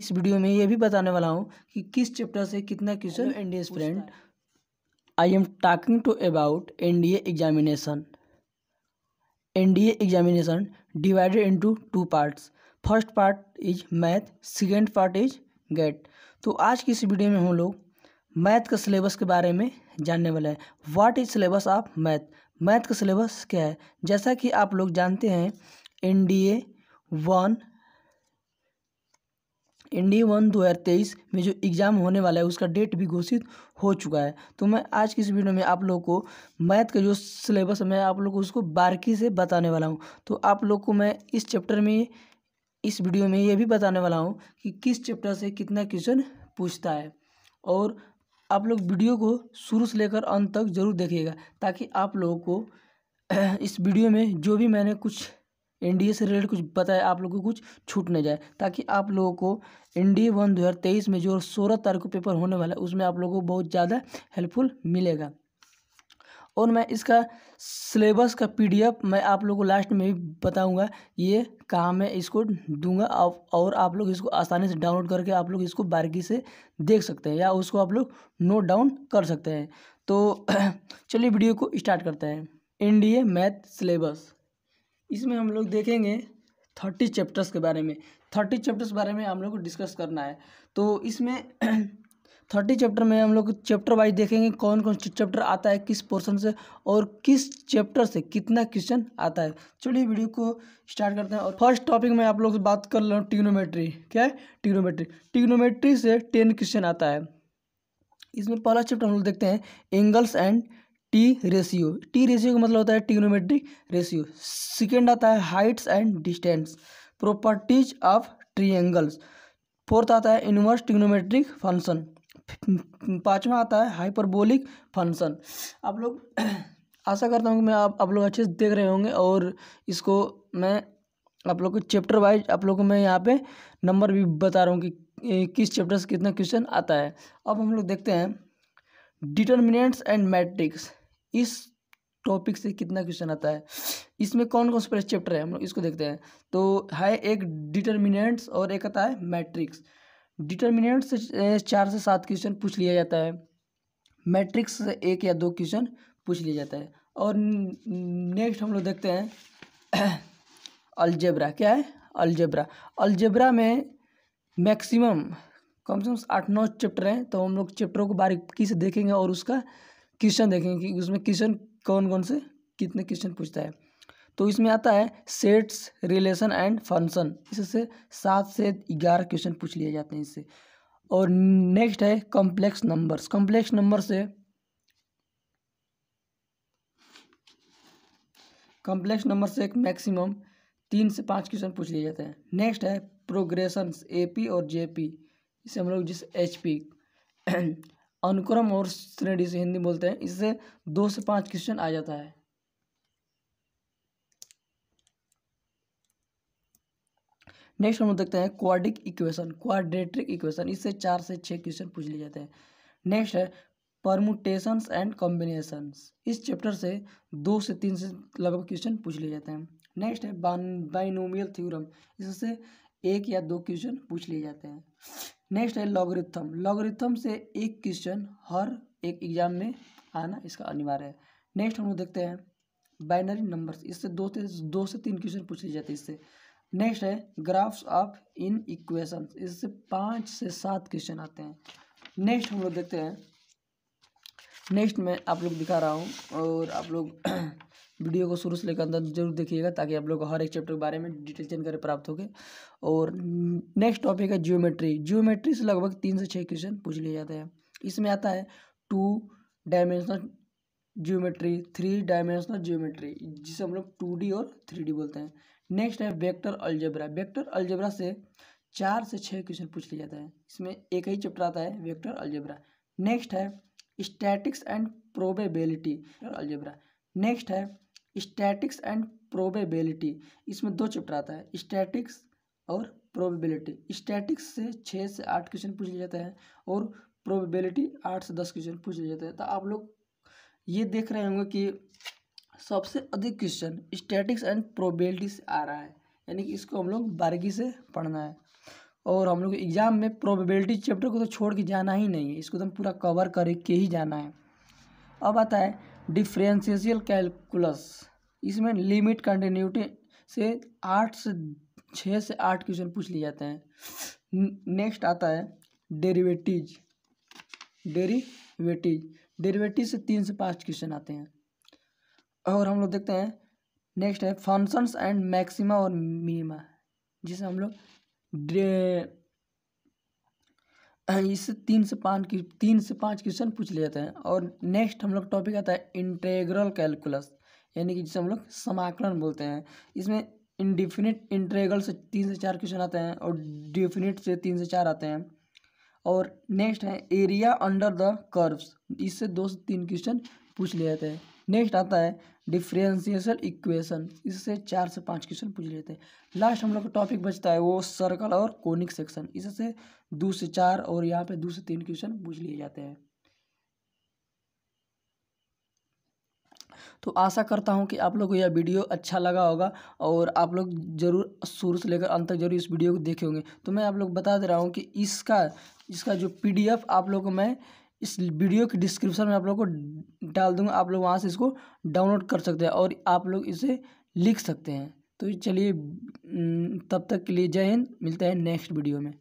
इस वीडियो में ये भी बताने वाला हूँ कि किस चैप्टर से कितना question N D student I am talking to about N D examination N D examination divided into two parts first part is math second part is GAT तो आज की इस वीडियो में हम लोग मैथ का सिलेबस के बारे में जानने वाले हैं what is syllabus of math math का सिलेबस क्या है जैसा कि आप लोग जानते हैं N D A one N D one दो हज़ार तेईस में जो एग्ज़ाम होने वाला है उसका डेट भी घोषित हो चुका है तो मैं आज की इस वीडियो में आप लोग को मैथ का जो सिलेबस है मैं आप लोग को उसको बारीकी से बताने वाला हूँ तो आप लोग को मैं इस चैप्टर में इस वीडियो में ये भी बताने वाला हूँ कि किस चैप्टर से कितना क्वेश्चन पूछता है और आप लोग वीडियो को शुरू से लेकर अंत तक जरूर देखिएगा ताकि आप लोगों को इस वीडियो में जो भी मैंने कुछ ए से रिलेटेड कुछ बताए आप लोगों को कुछ छूट नहीं जाए ताकि आप लोगों को एन डी ए वन दो में जो सोलह तारीख को पेपर होने वाला है उसमें आप लोगों को बहुत ज़्यादा हेल्पफुल मिलेगा और मैं इसका सिलेबस का पीडीएफ मैं आप लोगों को लास्ट में भी बताऊंगा ये कहाँ मैं इसको दूंगा और आप लोग इसको आसानी से डाउनलोड करके आप लोग इसको बारीकी से देख सकते हैं या उसको आप लोग नोट डाउन कर सकते हैं तो चलिए वीडियो को स्टार्ट करते हैं ए मैथ सिलेबस इसमें हम लोग देखेंगे थर्टी चैप्टर्स के बारे में थर्टी चैप्टर्स के बारे में हम लोग को डिस्कस करना है तो इसमें थर्टी चैप्टर में हम लोग चैप्टर वाइज देखेंगे कौन कौन चैप्टर आता है किस पोर्शन से और किस चैप्टर से कितना क्वेश्चन आता है चलिए वीडियो को स्टार्ट करते हैं और फर्स्ट टॉपिक में आप लोग से बात कर लूँ टिग्नोमेट्री क्या है टिग्नोमेट्री टिग्नोमेट्री से टेन क्वेश्चन आता है इसमें पहला चैप्टर हम लोग देखते हैं angles and T ratio T ratio का मतलब होता है टिग्नोमेट्रिक रेशियो सेकेंड आता है heights and distance properties of triangles fourth आता है इनवर्स टिग्नोमेट्रिक फंक्शन पाँचवा आता है हाइपरबोलिक फंक्शन आप लोग आशा करता हूँ कि मैं आप आप लोग अच्छे से देख रहे होंगे और इसको मैं आप लोग को चैप्टर वाइज आप लोग को मैं यहाँ पे नंबर भी बता रहा हूँ कि किस चैप्टर से कितना क्वेश्चन आता है अब हम लोग देखते हैं डिटर्मिनेंट्स एंड मैट्रिक्स इस टॉपिक से कितना क्वेश्चन आता है इसमें कौन कौन से चैप्टर है हम लोग इसको देखते हैं तो है एक डिटर्मिनेंट्स और एक आता है मैट्रिक्स डिटर्मिनेंट्स से चार से सात क्वेश्चन पूछ लिया जाता है मैट्रिक्स से एक या दो क्वेश्चन पूछ लिया जाता है और नेक्स्ट हम लोग देखते हैं अलजेब्रा क्या है अलजेब्रा अलजेब्रा में मैक्सिमम कम से कम आठ नौ चैप्टर हैं तो हम लोग चैप्टरों को बारीकी से देखेंगे और उसका क्वेश्चन देखेंगे कि उसमें क्वेश्चन कौन कौन से कितने क्वेश्चन पूछता है तो इसमें आता है सेट्स रिलेशन एंड फंक्शन इससे सात से ग्यारह क्वेश्चन पूछ लिए जाते हैं इससे और नेक्स्ट है कॉम्प्लेक्स नंबर्स कॉम्प्लेक्स नंबर से कॉम्प्लेक्स नंबर से एक मैक्सिमम तीन से पाँच क्वेश्चन पूछ लिए जाते हैं नेक्स्ट है प्रोग्रेशन ए पी और जे पी इसे हम लोग जिस एच पी अनुक्रम और श्रेणी से हिंदी बोलते हैं इससे दो से पांच क्वेश्चन आ जाता है नेक्स्ट हम देखते हैं क्वाड्रिक इक्वेशन क्वाड्रेटिक इक्वेशन इससे चार से छह क्वेश्चन पूछ लिए जाते हैं नेक्स्ट है परमुटेशन एंड कॉम्बिनेशन इस चैप्टर से दो से तीन से लगभग क्वेश्चन पूछ लिए जाते हैं नेक्स्ट है बाइनोमियल थ्योरम इससे एक या दो क्वेश्चन पूछ लिए जाते हैं नेक्स्ट है लॉगरिथम लॉगरिथम से एक क्वेश्चन हर एक एग्जाम में आना इसका अनिवार्य है नेक्स्ट हम लोग देखते हैं बाइनरी नंबर्स इससे दो से दो से तीन क्वेश्चन पूछ लिए जाते हैं इससे नेक्स्ट है ग्राफ्स ऑफ इन इक्वेशंस इससे पाँच से सात क्वेश्चन आते हैं नेक्स्ट हम लोग देखते हैं नेक्स्ट मैं आप लोग दिखा रहा हूँ और आप लोग वीडियो को शुरू से लेकर अंदर जरूर देखिएगा ताकि आप लोग हर एक चैप्टर के बारे में डिटेल जानकारी प्राप्त होगी और नेक्स्ट टॉपिक है जियोमेट्री जियोमेट्री से लगभग तीन से छः क्वेश्चन पूछ लिए जाते हैं इसमें आता है two dimensional geometry three dimensional geometry जिसे हम लोग टू डी और थ्री डी बोलते हैं नेक्स्ट है वेक्टर अल्जेब्रा वेक्टर अल्जेब्रा से चार से छः क्वेश्चन पूछ लिया जाता है इसमें एक ही चैप्टर आता है वेक्टर अल्जेब्रा नेक्स्ट है statics and probability algebra next है स्टैटिक्स एंड प्रोबेबिलिटी इसमें दो चैप्टर आता है स्टैटिक्स और प्रोबेबिलिटी स्टैटिक्स से छः से आठ क्वेश्चन पूछ लिया जाता है और प्रोबेबिलिटी आठ से दस क्वेश्चन पूछ लिया जाता है तो आप लोग ये देख रहे होंगे कि सबसे अधिक क्वेश्चन स्टैटिक्स एंड प्रोबेबिलिटी से आ रहा है यानी कि इसको हम लोग बारीकी से पढ़ना है और हम लोग एग्ज़ाम में प्रोबेबिलिटी चैप्टर को तो छोड़ के जाना ही नहीं है इसको तो हम पूरा कवर करके ही जाना है अब आता है डिफ्रेंशियल कैलकुलस इसमें लिमिट कंटिन्यूटी से आठ से छः से आठ क्वेश्चन पूछ लिए जाते हैं नेक्स्ट आता है डेरिवेटिज डेरिवेटिज डेरिवेटिव से तीन से पाँच क्वेश्चन आते हैं और हम लोग देखते हैं नेक्स्ट है फंक्शंस एंड मैक्सिमा और मिनिमा जिसे हम लोग इस तीन से पाँच की तीन से पाँच क्वेश्चन पूछ लिए जाते हैं और नेक्स्ट हम लोग टॉपिक आता है इंटेग्रल कैलकुलस यानी कि जिसे हम लोग समाकलन बोलते हैं इसमें इनडिफिनिट इंटेग्रल से तीन से चार क्वेश्चन आते हैं और डिफिनिट से तीन से चार आते हैं और नेक्स्ट है एरिया अंडर द कर्व्स इससे दो से तीन क्वेश्चन पूछ लिए जाते हैं नेक्स्ट आता है डिफ्रेंशिएशन इक्वेशन इससे चार से पाँच क्वेश्चन पूछ लेते हैं लास्ट हम लोग का टॉपिक बचता है वो सर्कल और कोनिक सेक्शन इससे दो से चार और यहाँ पे दो से तीन क्वेश्चन पूछ लिए जाते हैं तो आशा करता हूँ कि आप लोग को यह वीडियो अच्छा लगा होगा और आप लोग जरूर शुरू से लेकर अंत तक जरूर इस वीडियो को देखे होंगे तो मैं आप लोग बता दे रहा हूँ कि इसका इसका जो पीडीएफ आप लोग को मैं इस वीडियो के डिस्क्रिप्शन में आप लोग को डाल दूंगा आप लोग वहाँ से इसको डाउनलोड कर सकते हैं और आप लोग इसे लिख सकते हैं तो चलिए तब तक के लिए जय हिंद मिलते हैं नेक्स्ट वीडियो में